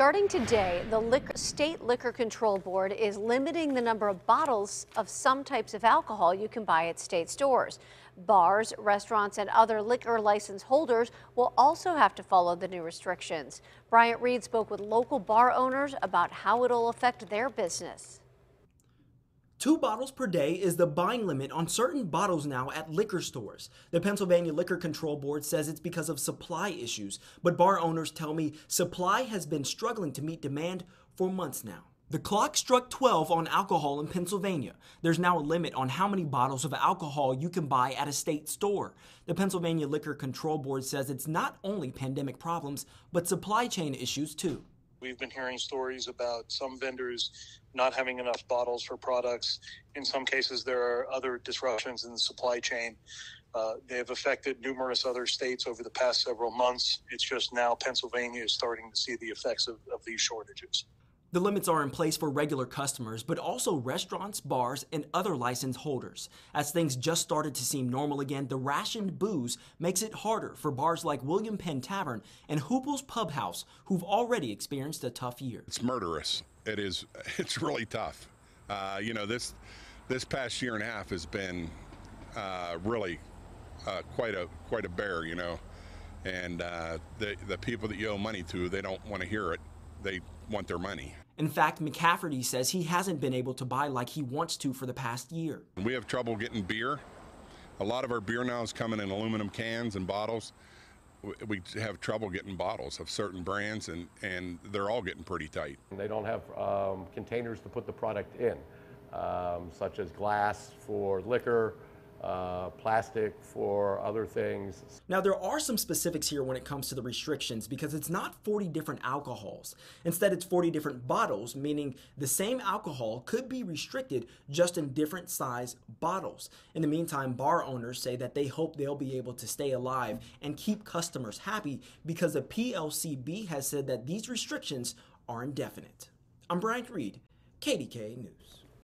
Starting today, the liquor, State Liquor Control Board is limiting the number of bottles of some types of alcohol you can buy at state stores. Bars, restaurants, and other liquor license holders will also have to follow the new restrictions. Bryant Reed spoke with local bar owners about how it'll affect their business. Two bottles per day is the buying limit on certain bottles now at liquor stores. The Pennsylvania Liquor Control Board says it's because of supply issues, but bar owners tell me supply has been struggling to meet demand for months now. The clock struck 12 on alcohol in Pennsylvania. There's now a limit on how many bottles of alcohol you can buy at a state store. The Pennsylvania Liquor Control Board says it's not only pandemic problems, but supply chain issues too. We've been hearing stories about some vendors not having enough bottles for products. In some cases, there are other disruptions in the supply chain. Uh, they have affected numerous other states over the past several months. It's just now Pennsylvania is starting to see the effects of, of these shortages. The limits are in place for regular customers, but also restaurants, bars, and other license holders. As things just started to seem normal again, the rationed booze makes it harder for bars like William Penn Tavern and Hoople's Pub House, who've already experienced a tough year. It's murderous. It is. It's really tough. Uh, you know this this past year and a half has been uh, really uh, quite a quite a bear. You know, and uh, the the people that you owe money to, they don't want to hear it. They want their money. In fact, McCafferty says he hasn't been able to buy like he wants to for the past year. We have trouble getting beer. A lot of our beer now is coming in aluminum cans and bottles. We have trouble getting bottles of certain brands, and, and they're all getting pretty tight. They don't have um, containers to put the product in, um, such as glass for liquor, uh, plastic for other things. Now, there are some specifics here when it comes to the restrictions because it's not 40 different alcohols. Instead, it's 40 different bottles, meaning the same alcohol could be restricted just in different size bottles. In the meantime, bar owners say that they hope they'll be able to stay alive and keep customers happy because the PLCB has said that these restrictions are indefinite. I'm Brian Reed, KDK News.